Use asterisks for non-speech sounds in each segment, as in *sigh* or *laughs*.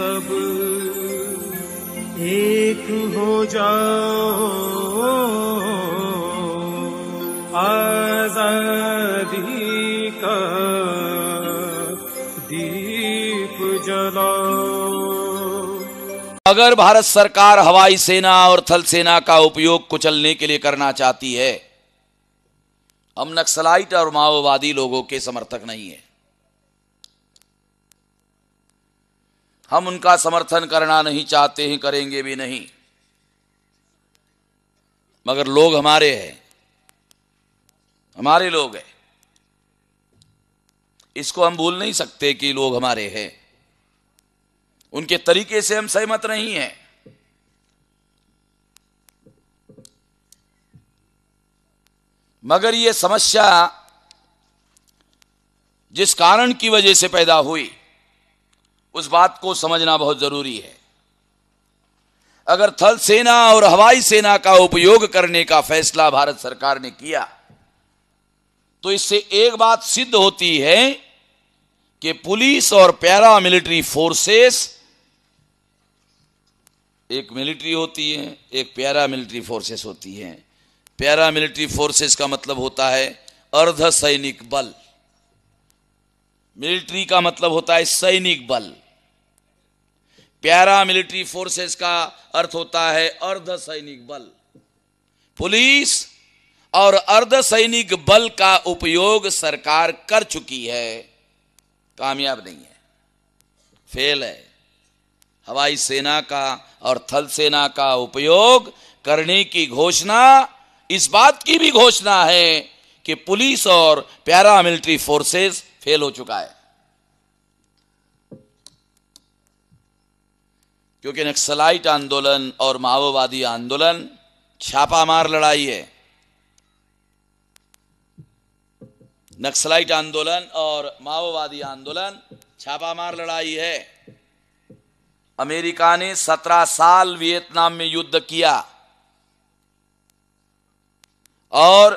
सब एक हो जाओ आजादी का दीप जलाओ अगर भारत सरकार हवाई सेना और थल सेना का उपयोग कुचलने के लिए करना चाहती है हम नक्सलाइट और माओवादी लोगों के समर्थक नहीं है हम उनका समर्थन करना नहीं चाहते हैं करेंगे भी नहीं मगर लोग हमारे हैं हमारे लोग हैं इसको हम भूल नहीं सकते कि लोग हमारे हैं उनके तरीके से हम सहमत नहीं हैं मगर यह समस्या जिस कारण की वजह से पैदा हुई उस बात को समझना बहुत जरूरी है अगर थल सेना और हवाई सेना का उपयोग करने का फैसला भारत सरकार ने किया तो इससे एक बात सिद्ध होती है कि पुलिस और पैरा मिलिट्री फोर्सेस एक मिलिट्री होती है एक पैरा मिलिट्री फोर्सेस होती है पैरा मिलिट्री फोर्सेस का मतलब होता है अर्ध सैनिक बल मिलिट्री का मतलब होता है सैनिक बल प्यारा मिलिट्री फोर्सेस का अर्थ होता है अर्ध सैनिक बल पुलिस और अर्ध सैनिक बल का उपयोग सरकार कर चुकी है कामयाब नहीं है फेल है हवाई सेना का और थल सेना का उपयोग करने की घोषणा इस बात की भी घोषणा है कि पुलिस और पैरा मिलिट्री फोर्सेस फेल हो चुका है क्योंकि नक्सलाइट आंदोलन और माओवादी आंदोलन छापामार लड़ाई है नक्सलाइट आंदोलन और माओवादी आंदोलन छापामार लड़ाई है अमेरिका ने सत्रह साल वियतनाम में युद्ध किया और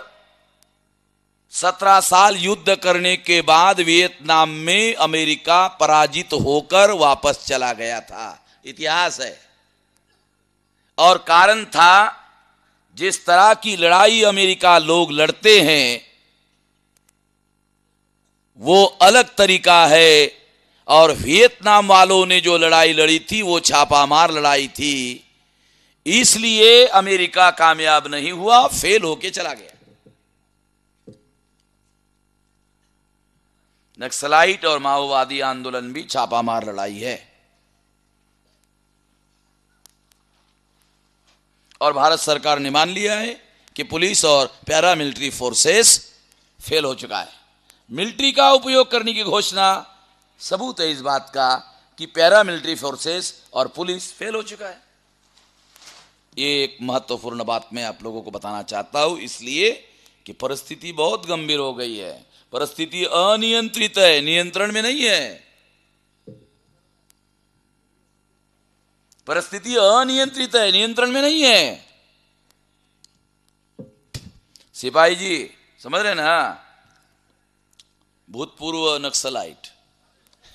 सत्रह साल युद्ध करने के बाद वियतनाम में अमेरिका पराजित होकर वापस चला गया था इतिहास है और कारण था जिस तरह की लड़ाई अमेरिका लोग लड़ते हैं वो अलग तरीका है और वियतनाम वालों ने जो लड़ाई लड़ी थी वो छापामार लड़ाई थी इसलिए अमेरिका कामयाब नहीं हुआ फेल होके चला गया नक्सलाइट और माओवादी आंदोलन भी छापामार लड़ाई है और भारत सरकार ने मान लिया है कि पुलिस और पैरा मिलिट्री फोर्सेस फेल हो चुका है मिलिट्री का उपयोग करने की घोषणा सबूत है इस बात का कि पैरा मिलिट्री फोर्सेस और पुलिस फेल हो चुका है ये एक महत्वपूर्ण बात मैं आप लोगों को बताना चाहता हूं इसलिए कि परिस्थिति बहुत गंभीर हो गई है परिस्थिति अनियंत्रित है नियंत्रण में नहीं है परिस्थिति अनियंत्रित है नियंत्रण में नहीं है सिपाही जी समझ रहे ना भूतपूर्व नक्सलाइट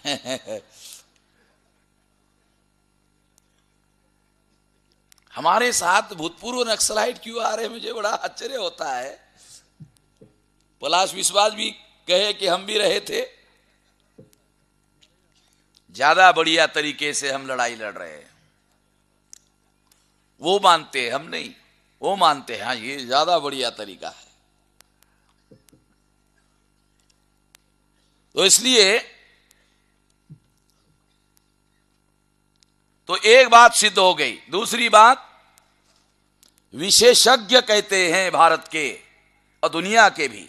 *laughs* हमारे साथ भूतपूर्व नक्सलाइट क्यों आ रहे हैं मुझे बड़ा आश्चर्य होता है पलाश विश्वास भी कहे कि हम भी रहे थे ज्यादा बढ़िया तरीके से हम लड़ाई लड़ रहे हैं वो मानते हैं हम नहीं वो मानते हैं हाँ ये ज्यादा बढ़िया तरीका है तो इसलिए तो एक बात सिद्ध हो गई दूसरी बात विशेषज्ञ कहते हैं भारत के और दुनिया के भी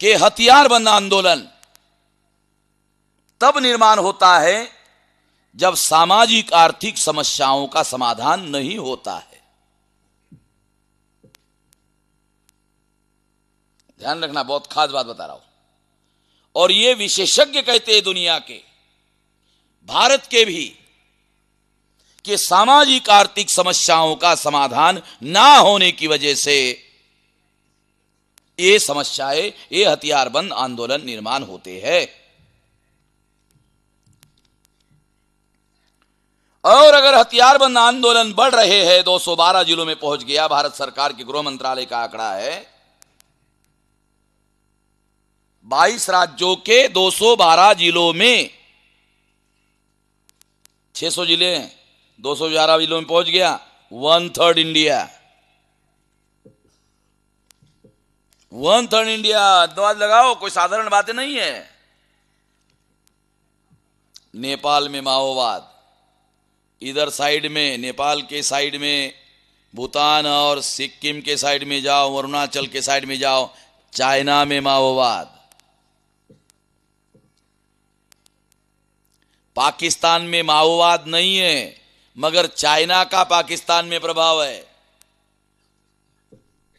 के हथियार बंद आंदोलन तब निर्माण होता है जब सामाजिक आर्थिक समस्याओं का समाधान नहीं होता है ध्यान रखना बहुत खास बात बता रहा हूं और ये विशेषज्ञ कहते हैं दुनिया के भारत के भी कि सामाजिक आर्थिक समस्याओं का समाधान ना होने की वजह से ये समस्याएं ये हथियारबंद आंदोलन निर्माण होते हैं और अगर हथियारबंद आंदोलन बढ़ रहे हैं 212 जिलों में पहुंच गया भारत सरकार के गृह मंत्रालय का आंकड़ा है 22 राज्यों के 212 जिलों में 600 जिले दो सौ जिलों में पहुंच गया one third India one third India दवा लगाओ कोई साधारण बातें नहीं है नेपाल में माओवाद इधर साइड में नेपाल के साइड में भूटान और सिक्किम के साइड में जाओ अरुणाचल के साइड में जाओ चाइना में माओवाद पाकिस्तान में माओवाद नहीं है मगर चाइना का पाकिस्तान में प्रभाव है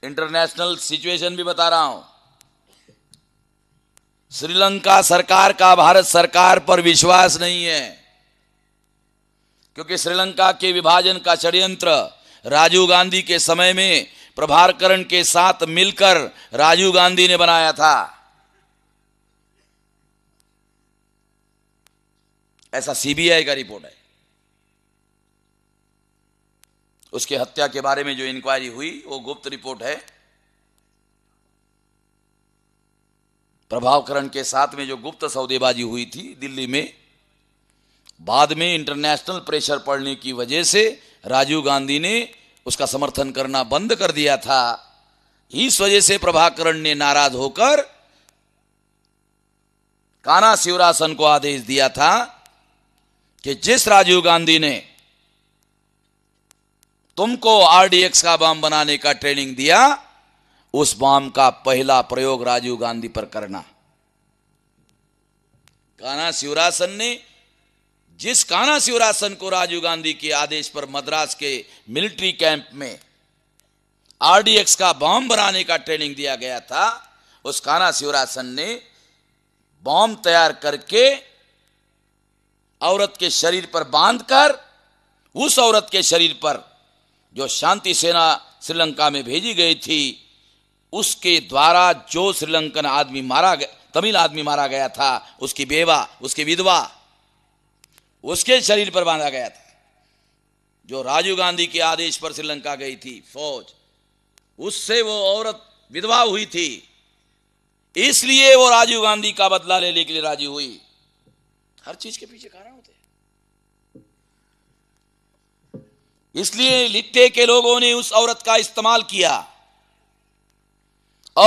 इंटरनेशनल सिचुएशन भी बता रहा हूं श्रीलंका सरकार का भारत सरकार पर विश्वास नहीं है क्योंकि श्रीलंका के विभाजन का षड्यंत्र राजीव गांधी के समय में प्रभाकरण के साथ मिलकर राजीव गांधी ने बनाया था ऐसा सीबीआई का रिपोर्ट है उसके हत्या के बारे में जो इंक्वायरी हुई वो गुप्त रिपोर्ट है प्रभावकरण के साथ में जो गुप्त सौदेबाजी हुई थी दिल्ली में बाद में इंटरनेशनल प्रेशर पड़ने की वजह से राजीव गांधी ने उसका समर्थन करना बंद कर दिया था इस वजह से प्रभाकरण ने नाराज होकर काना शिवरासन को आदेश दिया था कि जिस राजीव गांधी ने तुमको आरडीएक्स का बम बनाने का ट्रेनिंग दिया उस बम का पहला प्रयोग राजीव गांधी पर करना काना शिवरासन ने जिस काना शिवरासन को राजीव गांधी के आदेश पर मद्रास के मिलिट्री कैंप में आरडीएक्स का बॉम्ब बनाने का ट्रेनिंग दिया गया था उस काना शिवरासन ने बॉम्ब तैयार करके औरत के शरीर पर बांधकर उस औरत के शरीर पर जो शांति सेना श्रीलंका में भेजी गई थी उसके द्वारा जो श्रीलंकन आदमी मारा गया तमिल आदमी मारा गया था उसकी बेवा उसकी विधवा उसके शरीर पर बांधा गया था जो राजीव गांधी के आदेश पर श्रीलंका गई थी फौज उससे वो औरत विधवा हुई थी इसलिए वो राजीव गांधी का बदला लेने के लिए राजी हुई हर चीज के पीछे कारण होते हैं इसलिए लिट्टे के लोगों ने उस औरत का इस्तेमाल किया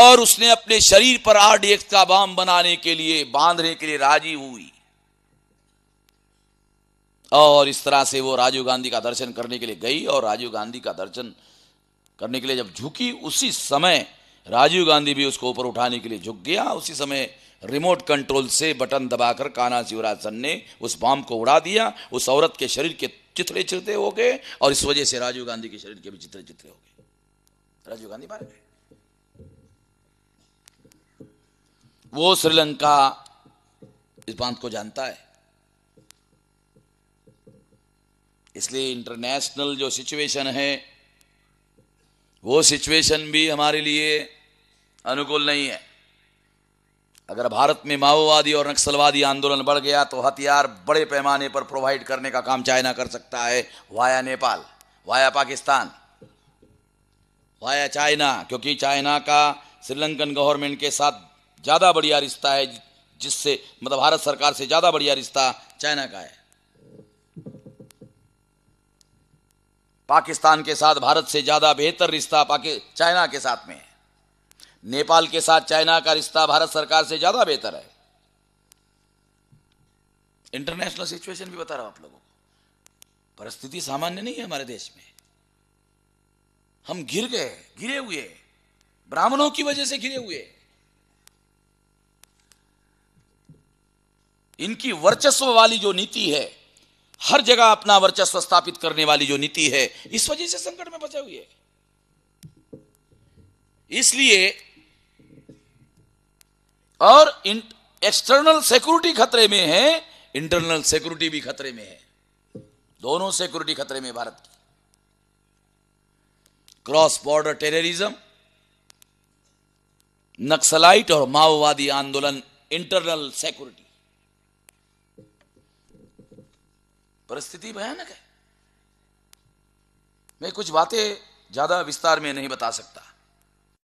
और उसने अपने शरीर पर आरडीएक्स का बम बनाने के लिए बांधने के लिए राजी हुई और इस तरह से वो राजीव गांधी का दर्शन करने के लिए गई और राजीव गांधी का दर्शन करने के लिए जब झुकी उसी समय राजीव गांधी भी उसको ऊपर उठाने के लिए झुक गया उसी समय रिमोट कंट्रोल से बटन दबाकर शिवराज शिवराजन ने उस बॉम्ब को उड़ा दिया उस औरत के शरीर के चितरे चितरे हो गए और इस वजह से राजीव गांधी के शरीर के भी चितरे चितरे हो गए राजीव गांधी मारे गए वो श्रीलंका इस बात को जानता है इसलिए इंटरनेशनल जो सिचुएशन है वो सिचुएशन भी हमारे लिए अनुकूल नहीं है अगर भारत में माओवादी और नक्सलवादी आंदोलन बढ़ गया तो हथियार बड़े पैमाने पर प्रोवाइड करने का काम चाइना कर सकता है via Nepal via Pakistan via China क्योंकि चाइना का श्रीलंकन गवर्नमेंट के साथ ज़्यादा बढ़िया रिश्ता है जिससे मतलब भारत सरकार से ज़्यादा बढ़िया रिश्ता चाइना का है पाकिस्तान के साथ भारत से ज़्यादा बेहतर रिश्ता चाइना के साथ में है नेपाल के साथ चाइना का रिश्ता भारत सरकार से ज़्यादा बेहतर है इंटरनेशनल सिचुएशन भी बता रहा हूं आप लोगों को परिस्थिति सामान्य नहीं है हमारे देश में हम गिर गए गिरे हुए ब्राह्मणों की वजह से गिरे हुए इनकी वर्चस्व वाली जो नीति है हर जगह अपना वर्चस्व स्थापित करने वाली जो नीति है इस वजह से संकट में बचा हुई है इसलिए और एक्सटर्नल सिक्योरिटी खतरे में है इंटरनल सिक्योरिटी भी खतरे में है दोनों सिक्योरिटी खतरे में भारत की क्रॉस बॉर्डर टेररिज्म नक्सलाइट और माओवादी आंदोलन इंटरनल सिक्योरिटी परिस्थिति भयानक है मैं कुछ बातें ज्यादा विस्तार में नहीं बता सकता